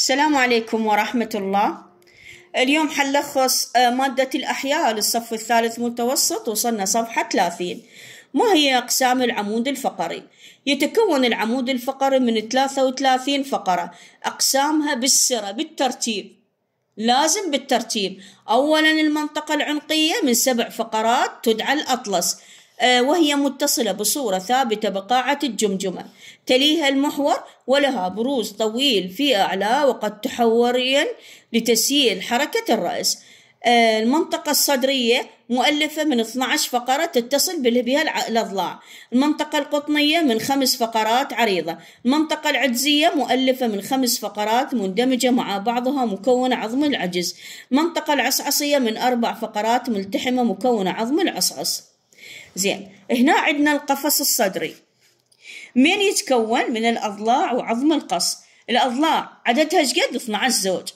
السلام عليكم ورحمة الله اليوم حنلخص آه، مادة الأحياء للصف الثالث متوسط وصلنا صفحة 30 ما هي أقسام العمود الفقري؟ يتكون العمود الفقري من 33 فقرة أقسامها بالسرة بالترتيب لازم بالترتيب أولا المنطقة العنقية من سبع فقرات تدعى الأطلس آه، وهي متصلة بصورة ثابتة بقاعة الجمجمة تليها المحور ولها بروز طويل في أعلاه وقد تحوريا لتسهيل حركة الرأس آه، المنطقة الصدرية مؤلفة من 12 فقرة تتصل بها الأضلاع المنطقة القطنية من خمس فقرات عريضة المنطقة العجزية مؤلفة من خمس فقرات مندمجة مع بعضها مكونة عظم العجز المنطقة العصعصية من أربع فقرات ملتحمة مكونة عظم العصعص زين هنا عندنا القفص الصدري من يتكون من الأضلاع وعظم القص الأضلاع عددها شقد 12 زوج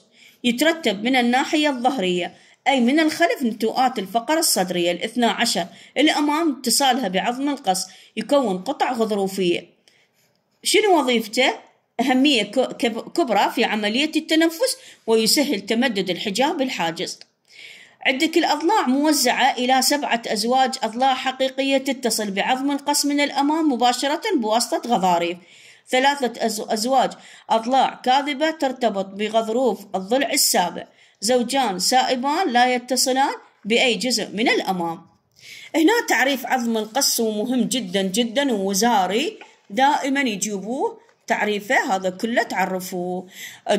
يترتب من الناحية الظهرية أي من الخلف نتوءات الفقرة الصدرية الاثنى عشر الأمام اتصالها بعظم القص يكون قطع غضروفية شنو وظيفته؟ أهمية كبرى في عملية التنفس ويسهل تمدد الحجاب الحاجز عندك الأضلاع موزعة إلى سبعة أزواج أضلاع حقيقية تتصل بعظم القص من الأمام مباشرة بواسطة غضاريف ثلاثة أزواج أضلاع كاذبة ترتبط بغضروف الضلع السابع زوجان سائبان لا يتصلان بأي جزء من الأمام هنا تعريف عظم القص ومهم جدا جدا ووزاري دائما يجيبوه تعريفه هذا كله تعرفوه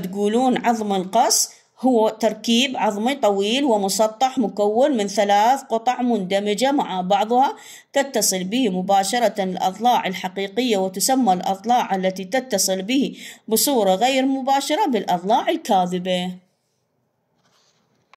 تقولون عظم القص هو تركيب عظمي طويل ومسطح مكون من ثلاث قطع مندمجة مع بعضها تتصل به مباشرة الأضلاع الحقيقية وتسمى الأضلاع التي تتصل به بصورة غير مباشرة بالأضلاع الكاذبة